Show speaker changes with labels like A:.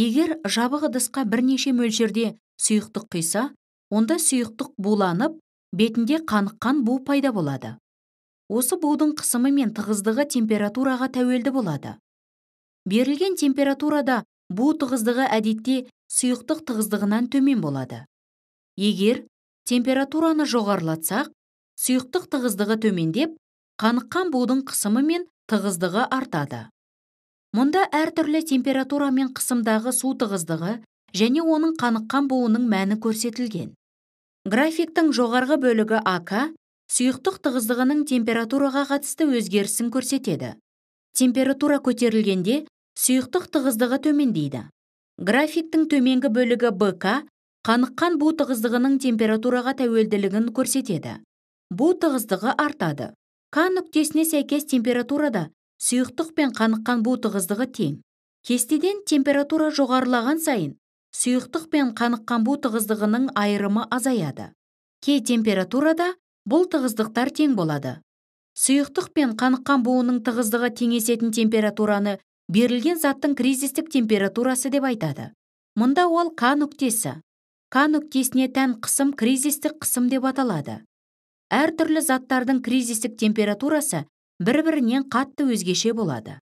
A: егер жабық ыдысқа бірнеше мөлшерде сұйықтық құйса онда сұйықтық буланып бетінде қаныққан бу пайда болады осы будың қысымы мен тығыздығы температураға тәуелді болады берілген температурада бу тығыздығы әдетте сұйықтық тығыздығынан төмен болады егер температураны жоғарылатсақ сұйықтық тығыздығы төмендеп қаныққан будың қысымы мен тығыздығы артады мұнда әртүрлі температура мен қысымдағы су тығыздығы және оның қаныққан буының мәні көрсетілген графиктің жоғарғы бөлігі ак сұйықтық тығыздығының температураға қатысты өзгерісін көрсетеді температура көтерілгенде сұйықтық тығыздығы төмендейді графиктің төменгі бөлігі бк қаныққан бу тығыздығының температураға тәуелділігін көрсетеді бу тығыздығы артады к нүктесіне сәйкес температурада сұйықтық пен қаныққан бу тығыздығы тең кестеден температура жоғарылаған сайын сұйықтық пен қаныққан бу тығыздығының айырымы азаяды кей температурада бұл тығыздықтар тең болады сұйықтық пен қаныққан буының тығыздығы теңесетін температураны берілген заттың кризистік температурасы деп айтады мұнда ол к нүктесі к нүктесіне тән қысым кризистік қысым деп аталады түрлі заттардың кризистік температурасы бір бірінен қатты өзгеше болады